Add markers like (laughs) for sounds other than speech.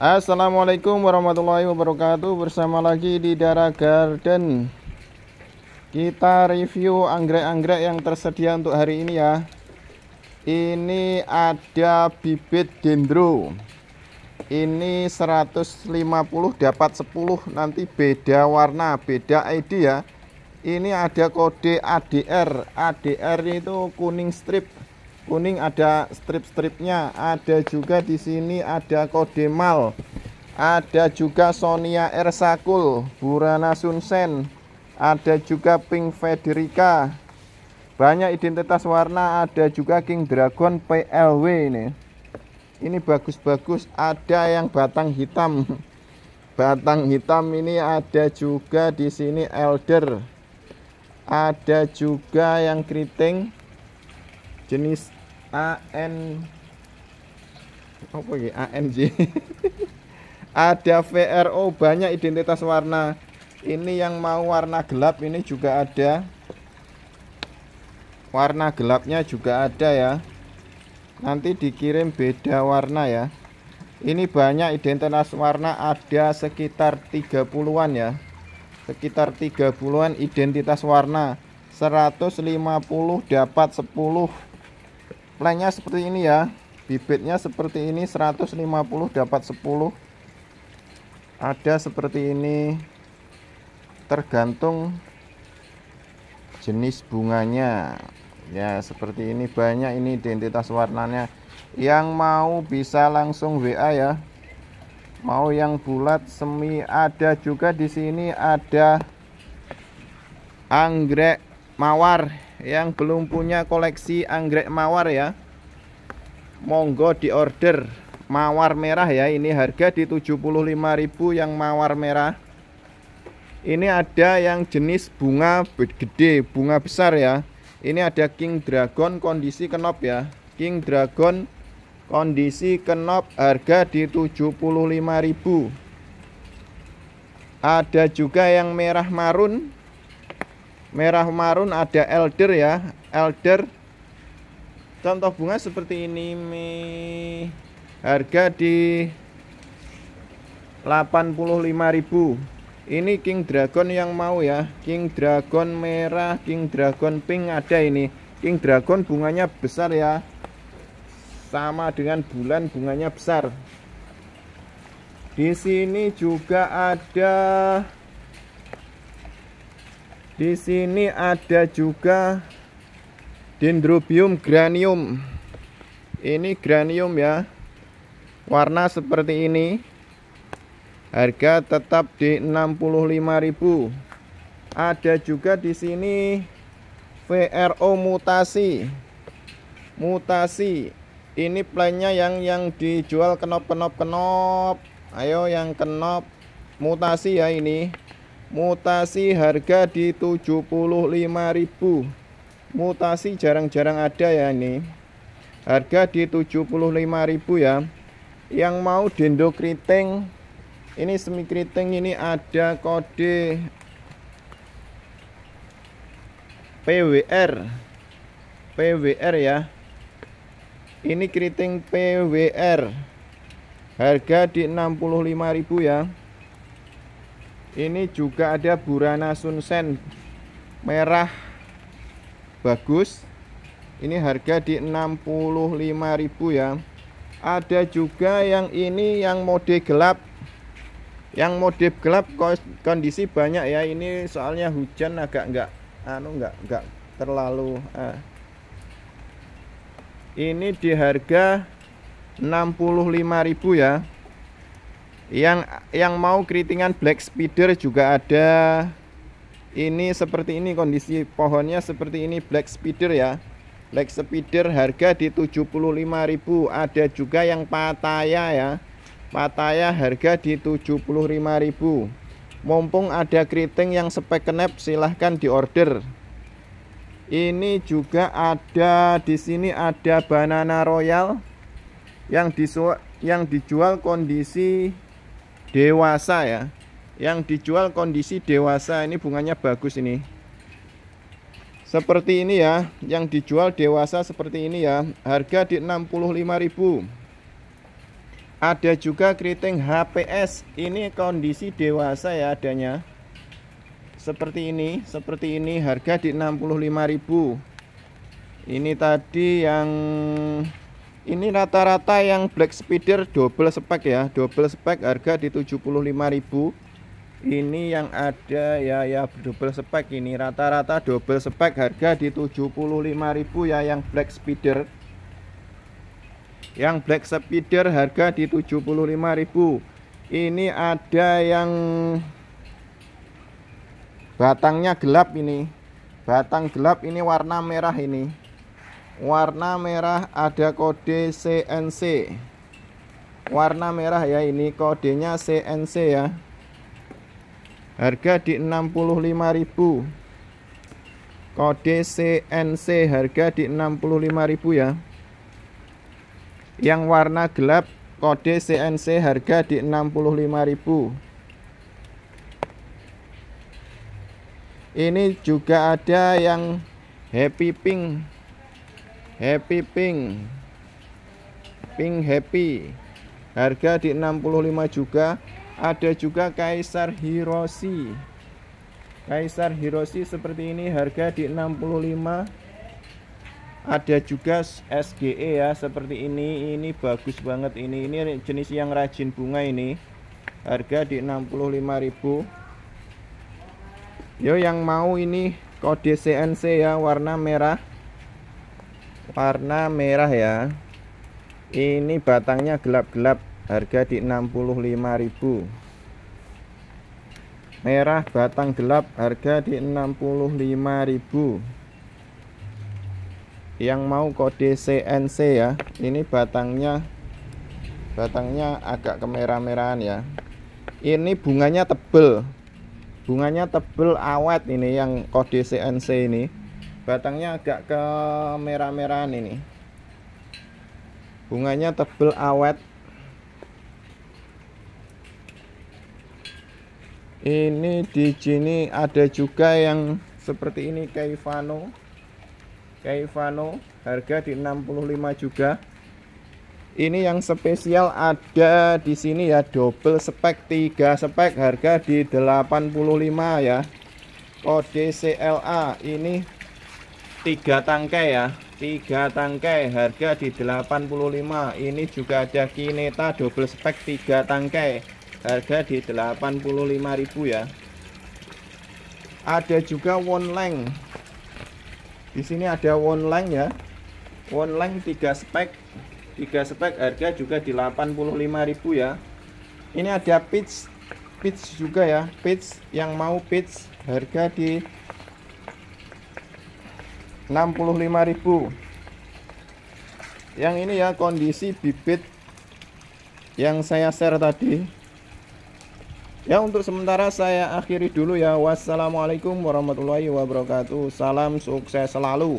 Assalamualaikum warahmatullahi wabarakatuh Bersama lagi di Dara Garden Kita review anggrek-anggrek yang tersedia untuk hari ini ya Ini ada bibit dendro Ini 150 dapat 10 Nanti beda warna, beda ID ya Ini ada kode ADR ADR itu kuning strip kuning ada strip-stripnya ada juga di sini ada kodemal ada juga Sonia Ersakul Burana Sunsen ada juga Pink Federica banyak identitas warna ada juga King Dragon PLW ini ini bagus-bagus ada yang batang hitam (laughs) batang hitam ini ada juga di sini elder ada juga yang keriting jenis AN apa ini? ANJ (laughs) ada VRO banyak identitas warna ini yang mau warna gelap ini juga ada warna gelapnya juga ada ya nanti dikirim beda warna ya ini banyak identitas warna ada sekitar 30-an ya sekitar 30-an identitas warna 150 dapat 10 plannya seperti ini ya bibitnya seperti ini 150 dapat 10 ada seperti ini tergantung jenis bunganya ya seperti ini banyak ini identitas warnanya yang mau bisa langsung WA ya mau yang bulat semi ada juga di sini ada anggrek mawar yang belum punya koleksi anggrek mawar ya monggo diorder mawar merah ya ini harga di 75.000 yang mawar merah ini ada yang jenis bunga gede bunga besar ya ini ada king dragon kondisi kenop ya king dragon kondisi kenop harga di 75.000 ada juga yang merah marun merah marun ada elder ya elder contoh bunga seperti ini nih harga di 85.000 ini king dragon yang mau ya king dragon merah king dragon pink ada ini king dragon bunganya besar ya sama dengan bulan bunganya besar di sini juga ada di sini ada juga Dendrobium granium. Ini granium ya. Warna seperti ini. Harga tetap di 65.000. Ada juga di sini VRO mutasi. Mutasi. Ini plannya yang yang dijual kenop-kenop kenop. Ayo yang kenop mutasi ya ini. Mutasi harga di 75.000. Mutasi jarang-jarang ada ya nih. Harga di 75.000 ya. Yang mau dendo keriting ini semi keriting ini ada kode PWR. PWR ya. Ini keriting PWR. Harga di 65.000 ya. Ini juga ada Burana Sunsen merah bagus. Ini harga di 65.000 ya. Ada juga yang ini yang mode gelap. Yang mode gelap kondisi banyak ya. Ini soalnya hujan agak enggak anu enggak enggak terlalu eh. Ini di harga 65.000 ya yang yang mau keritingan black spider juga ada ini seperti ini kondisi pohonnya seperti ini black spider ya black spider harga di 75.000 ada juga yang pataya ya pataya harga di 75.000 mumpung ada keriting yang spek kenep silahkan diorder ini juga ada di sini ada banana royal yang disu yang dijual kondisi dewasa ya yang dijual kondisi dewasa ini bunganya bagus ini seperti ini ya yang dijual dewasa seperti ini ya harga di 65000 ada juga keriting HPS ini kondisi dewasa ya adanya seperti ini seperti ini harga di 65000 ini tadi yang ini rata-rata yang black spider double spek ya double spek harga di 75.000 ini yang ada ya ya double spek ini rata-rata double spek harga di 75.000 ya yang black spider. yang black spider harga di 75.000 ini ada yang batangnya gelap ini batang gelap ini warna merah ini warna merah ada kode CNC warna merah ya ini kodenya CNC ya harga di 65000 kode CNC harga di 65000 ya yang warna gelap kode CNC harga di 65000 ini juga ada yang happy pink Happy Pink Pink Happy harga di 65 juga ada juga Kaisar Hiroshi Kaisar Hiroshi seperti ini harga di 65 ada juga SGE ya seperti ini ini bagus banget ini ini jenis yang rajin bunga ini harga di 65.000 yo yang mau ini kode CNC ya warna merah warna merah ya ini batangnya gelap-gelap harga di 65.000 merah batang gelap harga di 65.000 yang mau kode CNC ya ini batangnya batangnya agak kemerah-merahan ya ini bunganya tebel bunganya tebel awet ini yang kode CNC ini batangnya agak ke merah-merahan ini bunganya tebel awet ini di sini ada juga yang seperti ini Kaivano Kaivano harga di 65 juga ini yang spesial ada di sini ya double spek 3 spek harga di 85 ya kode CLA ini tiga tangkai ya tiga tangkai harga di 85 ini juga ada kineta double spek tiga tangkai harga di 85.000 ya ada juga wonleng di sini ada wonleng ya wonleng tiga spek tiga spek harga juga di 85.000 ya ini ada pitch pitch juga ya pitch yang mau pitch harga di 65.000 yang ini ya kondisi bibit yang saya share tadi ya untuk sementara saya akhiri dulu ya wassalamualaikum warahmatullahi wabarakatuh salam sukses selalu